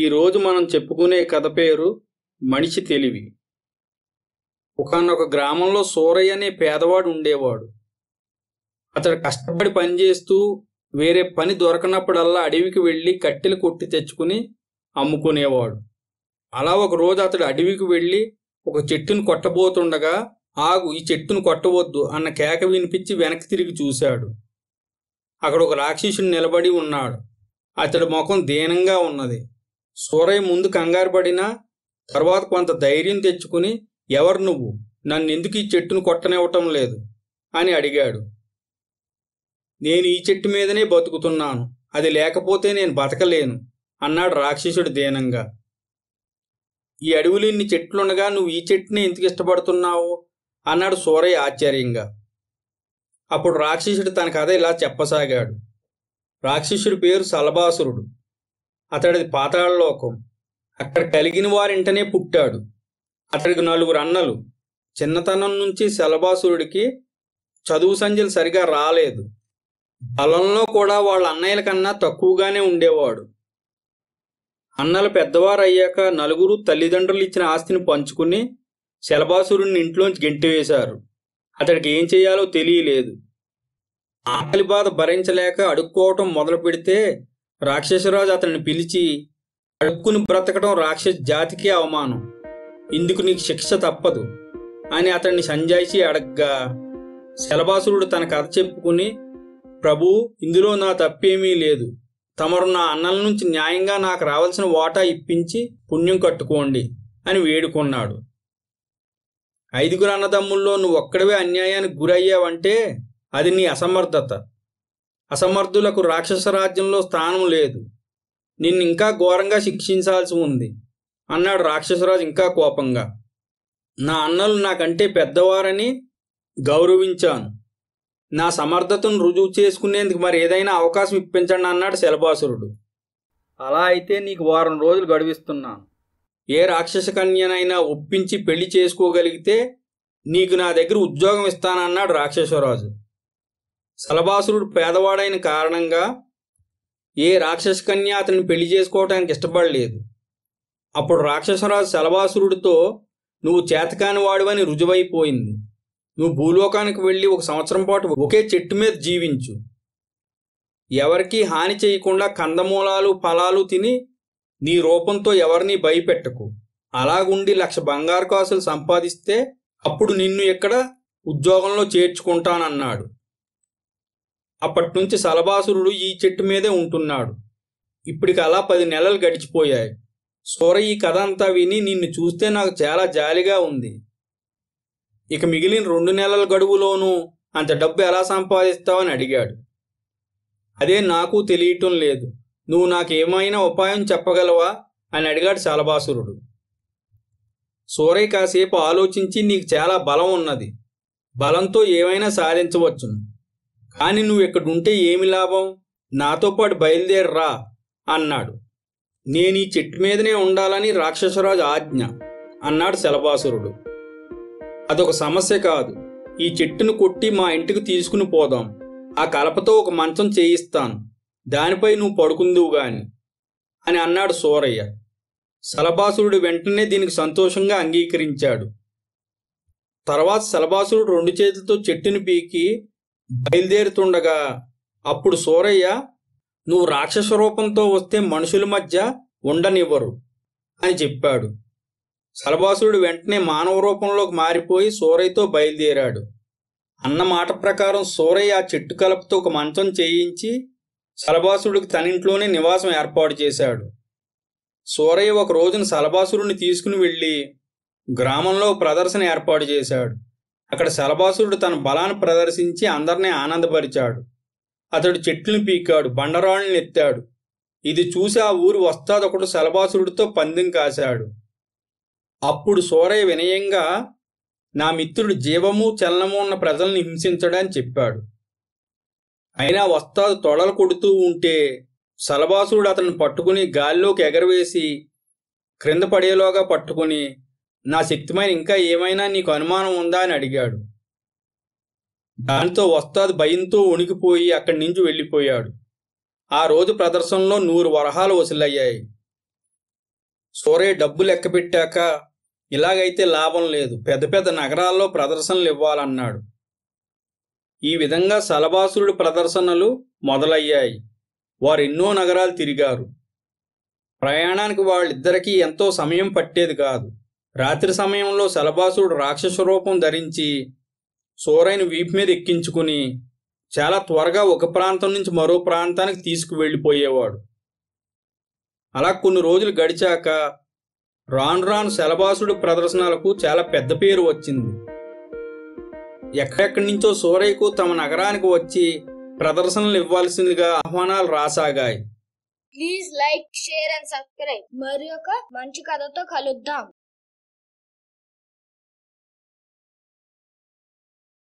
ఈరోజు మనం చెప్పుకునే కథ పేరు మనిషి తెలివి ఒకనొక గ్రామంలో సూరయ్య అనే పేదవాడు ఉండేవాడు అతడు కష్టపడి పనిచేస్తూ వేరే పని దొరకనప్పుడల్లా అడవికి వెళ్ళి కట్టెలు కొట్టి తెచ్చుకుని అమ్ముకునేవాడు అలా ఒక రోజు అతడు అడవికి వెళ్ళి ఒక చెట్టును కొట్టబోతుండగా ఆగు ఈ చెట్టును కొట్టవద్దు అన్న కేక వినిపించి వెనక్కి తిరిగి చూశాడు అక్కడ ఒక రాక్షసుడు నిలబడి ఉన్నాడు అతడి ముఖం దీనంగా ఉన్నది సూరయ్య ముందు కంగారు పడినా తర్వాత కొంత ధైర్యం తెచ్చుకుని ఎవరు నువ్వు నన్నెందుకు ఈ చెట్టును కొట్టనివ్వటం లేదు అని అడిగాడు నేను ఈ చెట్టు మీదనే బతుకుతున్నాను అది లేకపోతే నేను బతకలేను అన్నాడు రాక్షసుడు దీనంగా ఈ అడవులు ఇన్ని చెట్లుండగా నువ్వు ఈ చెట్టుని ఎందుకు ఇష్టపడుతున్నావు అన్నాడు సూరయ్య ఆశ్చర్యంగా అప్పుడు రాక్షసుడు తన కథ ఇలా చెప్పసాగాడు రాక్షసుడి పేరు సలభాసురుడు అతడిది పాతాళలోకం అక్కడ కలిగిన వారింటనే పుట్టాడు అతడికి నలుగురు అన్నలు చిన్నతనం నుంచి శలభాసురుడికి చదువు సంజలు సరిగా రాలేదు బలంలో కూడా వాళ్ళ అన్నయ్యల కన్నా తక్కువగానే ఉండేవాడు అన్నలు పెద్దవారు అయ్యాక నలుగురు తల్లిదండ్రులు ఇచ్చిన ఆస్తిని పంచుకుని శలభాసురుడిని ఇంట్లోంచి గెంటివేశారు అతడికి ఏం చేయాలో తెలియలేదు ఆకలి బాధ భరించలేక అడుక్కోవటం మొదలు పెడితే రాక్షసరాజు అతన్ని పిలిచి అడుక్కుని బ్రతకడం రాక్షస జాతికి అవమానం ఇందుకు నీకు శిక్ష తప్పదు అని అతన్ని సంజాయిచి అడగ్గా శలభాసురుడు తన కథ చెప్పుకుని ప్రభు ఇందులో నా తప్పేమీ లేదు తమరు నా అన్నల నుంచి న్యాయంగా నాకు రావాల్సిన వాటా ఇప్పించి పుణ్యం కట్టుకోండి అని వేడుకున్నాడు ఐదుగురు అన్నదమ్ముల్లో నువ్వు ఒక్కడవే అన్యాయానికి గురయ్యావంటే అది నీ అసమర్థత అసమర్థులకు రాక్షస రాజ్యంలో స్థానం లేదు నిన్ను ఇంకా ఘోరంగా శిక్షించాల్సి ఉంది అన్నాడు రాక్షసరాజు ఇంకా కోపంగా నా అన్నలు నాకంటే పెద్దవారని గౌరవించాను నా సమర్థతను రుజువు చేసుకునేందుకు మరి ఏదైనా అవకాశం ఇప్పించండి అన్నాడు శలభాసురుడు అలా అయితే నీకు వారం రోజులు గడివిస్తున్నాను ఏ రాక్షస కన్యనైనా ఒప్పించి పెళ్లి చేసుకోగలిగితే నీకు నా దగ్గర ఉద్యోగం ఇస్తానన్నాడు రాక్షసరాజు సలభాసురుడు పేదవాడైన కారణంగా ఏ రాక్షసకన్య అతన్ని పెళ్లి చేసుకోవటానికి ఇష్టపడలేదు అప్పుడు రాక్షసరాజు శలభాసురుడితో నువ్వు చేతకాని వాడివని రుజువైపోయింది నువ్వు భూలోకానికి వెళ్ళి ఒక సంవత్సరం పాటు ఒకే చెట్టు మీద జీవించు ఎవరికీ హాని చేయకుండా కందమూలాలు ఫలాలు తిని నీ రూపంతో ఎవరిని భయపెట్టకు అలాగుండి లక్ష బంగారు కాసులు సంపాదిస్తే అప్పుడు నిన్ను ఇక్కడ ఉద్యోగంలో చేర్చుకుంటానన్నాడు అప్పటి నుంచి సలభాసురుడు ఈ చెట్టు మీదే ఉంటున్నాడు ఇప్పటికి అలా పది నెలలు గడిచిపోయాయి సోర ఈ కథ అంతా విని నిన్ను చూస్తే నాకు చాలా జాలిగా ఉంది ఇక మిగిలిన రెండు నెలల గడువులోనూ అంత డబ్బు ఎలా సంపాదిస్తావని అడిగాడు అదే నాకు తెలియటం లేదు నువ్వు నాకేమైనా ఉపాయం చెప్పగలవా అని అడిగాడు శలభాసురుడు సూరయ్య కాసేపు ఆలోచించి నీకు చాలా బలం ఉన్నది బలంతో ఏమైనా సాధించవచ్చును కాని నువ్వు ఇక్కడ ఉంటే ఏమి లాభం నాతో పాటు బయలుదేర్రా అన్నాడు నేను ఈ చెట్టు మీదనే ఉండాలని రాక్షసరాజు ఆజ్ఞ అన్నాడు శలభాసురుడు అదొక సమస్య కాదు ఈ చెట్టును కొట్టి మా ఇంటికి తీసుకుని పోదాం ఆ కలపతో ఒక మంచం చేయిస్తాను దానిపై నువ్వు పడుకుందువు గాని అని అన్నాడు సూరయ్య శలభాసురుడు వెంటనే దీనికి సంతోషంగా అంగీకరించాడు తర్వాత శలభాసురుడు రెండు చేతులతో చెట్టును పీకి బయలుదేరుతుండగా అప్పుడు సూరయ్య నువ్వు రాక్షస రూపంతో వస్తే మనుషుల మధ్య ఉండనివ్వరు అని చెప్పాడు సలభాసుడు వెంటనే మానవ రూపంలోకి మారిపోయి సూరయ్యతో బయలుదేరాడు అన్న మాట ప్రకారం సూరయ్య ఆ చెట్టు కలపతో ఒక మంచం చేయించి సలభాసుడికి తనింట్లోనే నివాసం ఏర్పాటు చేశాడు సూరయ్య ఒక రోజున సలభాసురుని తీసుకుని వెళ్ళి గ్రామంలో ప్రదర్శన ఏర్పాటు చేశాడు అక్కడ శలభాసురుడు తన బలాన్ని ప్రదర్శించి అందరినీ ఆనందపరిచాడు అతడు చెట్లను పీకాడు బండరాళ్ళని ఎత్తాడు ఇది చూసి ఆ ఊరు వస్తాదొకడు శలభాసురుడితో పందెం కాశాడు అప్పుడు సూరయ్య వినయంగా నా మిత్రుడు జీవము చలనము ఉన్న ప్రజల్ని హింసించడని చెప్పాడు అయినా వస్తాదు తొడలు కొడుతూ ఉంటే శలభాసురుడు అతను పట్టుకుని గాల్లోకి ఎగరవేసి క్రింద పడేలోగా పట్టుకుని నా శక్తిమైన ఇంకా ఏమైనా నీకు అనుమానం ఉందా అని అడిగాడు దానితో వస్తాద్ భయంతో ఉణికిపోయి అక్కడి నుంచి వెళ్ళిపోయాడు ఆ రోజు ప్రదర్శనలో నూరు వరహాలు వసూలయ్యాయి సోరే డబ్బు లెక్క పెట్టాక ఇలాగైతే లాభం లేదు పెద్ద పెద్ద నగరాల్లో ప్రదర్శనలు ఇవ్వాలన్నాడు ఈ విధంగా సలభాసురుడు ప్రదర్శనలు మొదలయ్యాయి వారెన్నో నగరాలు తిరిగారు ప్రయాణానికి వాళ్ళిద్దరికీ ఎంతో సమయం పట్టేది కాదు రాత్రి సమయంలో శలభాసుడు రాక్షస రూపం ధరించి సూరయ్యని వీపు మీద ఎక్కించుకుని చాలా త్వరగా ఒక ప్రాంతం నుంచి మరో ప్రాంతానికి తీసుకువెళ్ళిపోయేవాడు అలా కొన్ని రోజులు గడిచాక రాను రాను శలభాసుడు ప్రదర్శనలకు చాలా పెద్ద పేరు వచ్చింది ఎక్కడెక్కడి నుంచో సూరయ్యకు తమ నగరానికి వచ్చి ప్రదర్శనలు ఇవ్వాల్సిందిగా ఆహ్వానాలు రాసాగాయి please like share and subscribe మరి ఒక మంచి కథతో కలుద్దాం